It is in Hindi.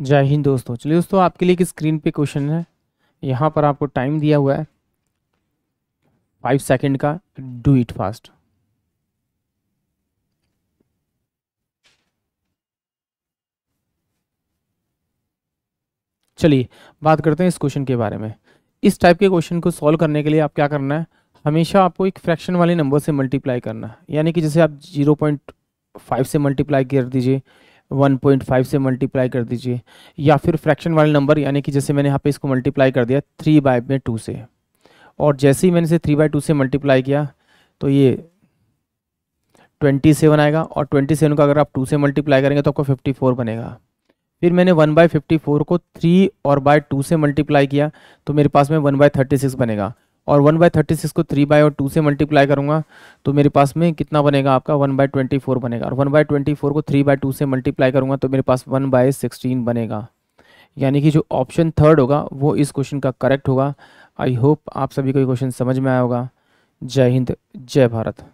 जय हिंद दोस्तों चलिए दोस्तों आपके लिए एक स्क्रीन पे क्वेश्चन है यहाँ पर आपको टाइम दिया हुआ है फाइव सेकेंड का डू इट फास्ट चलिए बात करते हैं इस क्वेश्चन के बारे में इस टाइप के क्वेश्चन को सॉल्व करने के लिए आप क्या करना है हमेशा आपको एक फ्रैक्शन वाले नंबर से मल्टीप्लाई करना है यानी कि जैसे आप फाइव से मल्टीप्लाई कर दीजिए 1.5 से मल्टीप्लाई कर दीजिए या फिर फ्रैक्शन वाले नंबर यानी कि जैसे मैंने यहाँ पे इसको मल्टीप्लाई कर दिया थ्री बाय में टू से और जैसे ही मैंने इसे थ्री बाई टू से मल्टीप्लाई किया तो ये ट्वेंटी सेवन आएगा और ट्वेंटी सेवन का अगर आप टू से मल्टीप्लाई करेंगे तो आपको फिफ्टी फोर बनेगा फिर मैंने वन बाय फिफ्टी फोर को थ्री और बाय टू से मल्टीप्लाई किया तो मेरे पास में वन बाय थर्टी सिक्स बनेगा और वन बाय थर्टी सिक्स को थ्री बाय और टू से मल्टीप्लाई करूँगा तो मेरे पास में कितना बनेगा आपका वन बाय ट्वेंटी फोर बनेगा और वन बाय ट्वेंटी फोर को थ्री बाय टू से मल्टीप्लाई करूँगा तो मेरे पास वन बाय सिक्सटीन बनेगा यानी कि जो ऑप्शन थर्ड होगा वो इस क्वेश्चन का करेक्ट होगा आई होप आप सभी को ये क्वेश्चन समझ में आया होगा जय हिंद जय भारत